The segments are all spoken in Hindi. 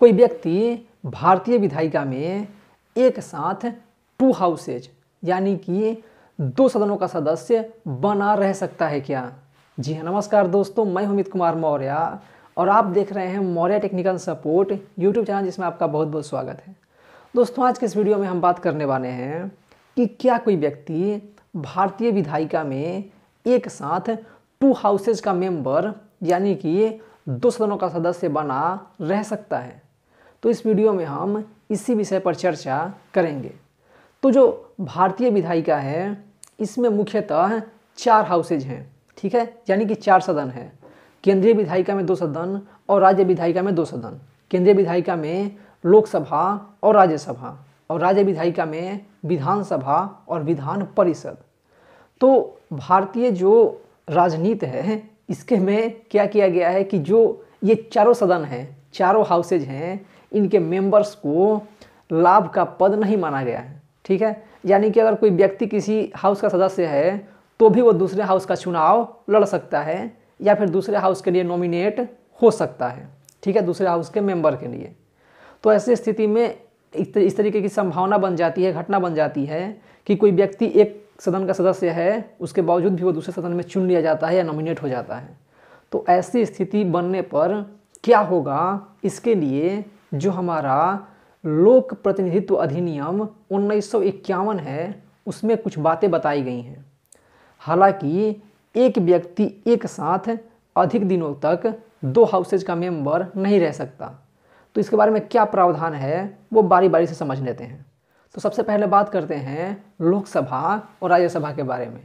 कोई व्यक्ति भारतीय विधायिका में एक साथ टू हाउसेज यानी कि दो सदनों का सदस्य बना रह सकता है क्या जी हाँ नमस्कार दोस्तों मैं अमित कुमार मौर्य और आप देख रहे हैं Maurya technical support YouTube channel जिसमें आपका बहुत बहुत स्वागत है दोस्तों आज के इस वीडियो में हम बात करने वाले हैं कि क्या कोई व्यक्ति भारतीय विधायिका में एक साथ टू हाउसेज का मेंबर यानी कि दो सदनों का सदस्य बना रह सकता है तो इस वीडियो में हम इसी विषय पर चर्चा करेंगे तो जो भारतीय विधायिका है इसमें मुख्यतः चार हाउसेज हैं ठीक है यानी कि चार सदन हैं केंद्रीय विधायिका में दो सदन और राज्य विधायिका में दो सदन केंद्रीय विधायिका में लोकसभा और राज्यसभा और राज्य विधायिका में विधानसभा और विधान परिषद तो भारतीय जो राजनीति है इसके में क्या किया गया है कि जो ये चारों सदन हैं चारों हाउसेज हैं इनके मेंबर्स को लाभ का पद नहीं माना गया है ठीक है यानी कि अगर कोई व्यक्ति किसी हाउस का सदस्य है तो भी वो दूसरे हाउस का चुनाव लड़ सकता है या फिर दूसरे हाउस के लिए नॉमिनेट हो सकता है ठीक है दूसरे हाउस के मेंबर के लिए तो ऐसी स्थिति में इस तरीके की संभावना बन जाती है घटना बन जाती है कि कोई व्यक्ति एक सदन का सदस्य है उसके बावजूद भी वो दूसरे सदन में चुन लिया जाता है या नॉमिनेट हो जाता है तो ऐसी स्थिति बनने पर क्या होगा इसके लिए जो हमारा लोक प्रतिनिधित्व अधिनियम उन्नीस है उसमें कुछ बातें बताई गई हैं हालांकि एक व्यक्ति एक साथ अधिक दिनों तक दो हाउसेज का मेंबर नहीं रह सकता तो इसके बारे में क्या प्रावधान है वो बारी बारी से समझ लेते हैं तो सबसे पहले बात करते हैं लोकसभा और राज्यसभा के बारे में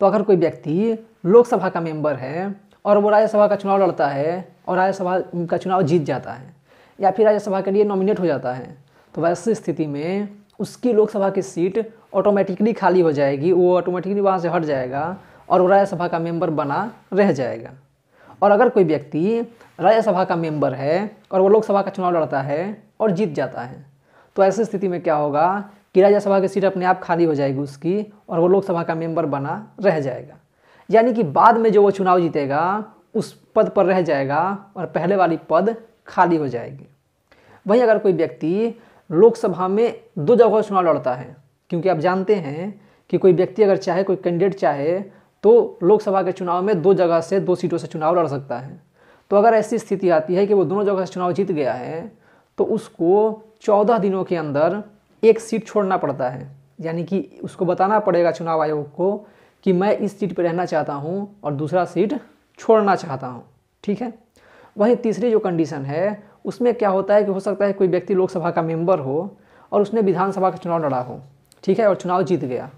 तो अगर कोई व्यक्ति लोकसभा का मेंबर है और वो राज्यसभा का चुनाव लड़ता है और राज्यसभा का चुनाव जीत जाता है या फिर राज्यसभा के लिए नॉमिनेट हो जाता है तो वैसी स्थिति में उसकी लोकसभा की सीट ऑटोमेटिकली खाली हो जाएगी वो ऑटोमेटिकली वहाँ से हट जाएगा और वो राज्यसभा का मेंबर बना रह जाएगा और अगर कोई व्यक्ति राज्यसभा का मेंबर है और वो लोकसभा का चुनाव लड़ता है और जीत जाता है तो ऐसी स्थिति में क्या होगा कि राज्यसभा की सीट अपने आप खाली हो जाएगी उसकी और वो लोकसभा का मेंबर बना रह जाएगा यानी कि बाद में जो वो चुनाव जीतेगा उस पद पर रह जाएगा और पहले वाली पद खाली हो जाएगी वहीं अगर कोई व्यक्ति लोकसभा में दो जगहों चुनाव लड़ता है क्योंकि आप जानते हैं कि कोई व्यक्ति अगर चाहे कोई कैंडिडेट चाहे तो लोकसभा के चुनाव में दो जगह से दो सीटों से चुनाव लड़ सकता है तो अगर ऐसी स्थिति आती है कि वो दोनों जगह से चुनाव जीत गया है तो उसको चौदह दिनों के अंदर एक सीट छोड़ना पड़ता है यानी कि उसको बताना पड़ेगा चुनाव आयोग को कि मैं इस सीट पर रहना चाहता हूँ और दूसरा सीट छोड़ना चाहता हूँ ठीक है वहीं तीसरी जो कंडीशन है उसमें क्या होता है कि हो सकता है कोई व्यक्ति लोकसभा का मेंबर हो और उसने विधानसभा का चुनाव लड़ा हो ठीक है और चुनाव जीत गया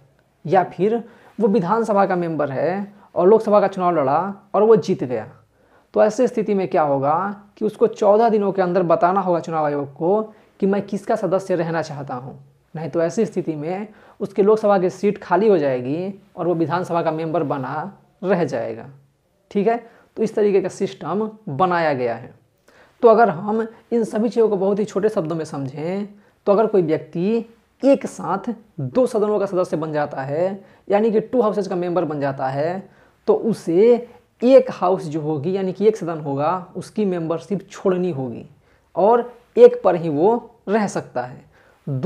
या फिर वो विधानसभा का मेंबर है और लोकसभा का चुनाव लड़ा और वो जीत गया तो ऐसे स्थिति में क्या होगा कि उसको चौदह दिनों के अंदर बताना होगा चुनाव आयोग को कि मैं किसका सदस्य रहना चाहता हूँ नहीं तो ऐसी स्थिति में उसके लोकसभा की सीट खाली हो जाएगी और वो विधानसभा का मेंबर बना रह जाएगा ठीक है तो इस तरीके का सिस्टम बनाया गया है तो अगर हम इन सभी चीज़ों को बहुत ही छोटे शब्दों में समझें तो अगर कोई व्यक्ति एक साथ दो सदनों का सदस्य बन जाता है यानी कि टू हाउसेज का मेंबर बन जाता है तो उसे एक हाउस जो होगी यानी कि एक सदन होगा उसकी मेंबरशिप छोड़नी होगी और एक पर ही वो रह सकता है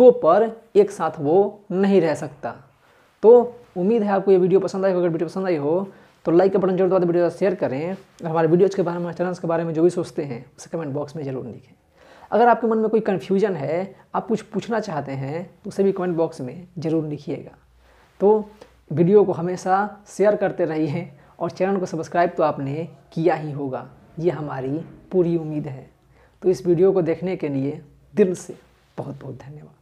दो पर एक साथ वो नहीं रह सकता तो उम्मीद है आपको ये वीडियो पसंद आई हो अगर वीडियो पसंद आई हो तो लाइक का बटन जोड़ दबा बाद वीडियो शेयर करें हमारे वीडियोज़ के बारे में चैनल्स के बारे में जो भी सोचते हैं उसे कमेंट बॉक्स में ज़रूर लिखें अगर आपके मन में कोई कन्फ्यूजन है आप कुछ पूछना चाहते हैं तो उसे भी कमेंट बॉक्स में ज़रूर लिखिएगा तो वीडियो को हमेशा शेयर करते रहिए और चैनल को सब्सक्राइब तो आपने किया ही होगा ये हमारी पूरी उम्मीद है तो इस वीडियो को देखने के लिए दिल से बहुत बहुत धन्यवाद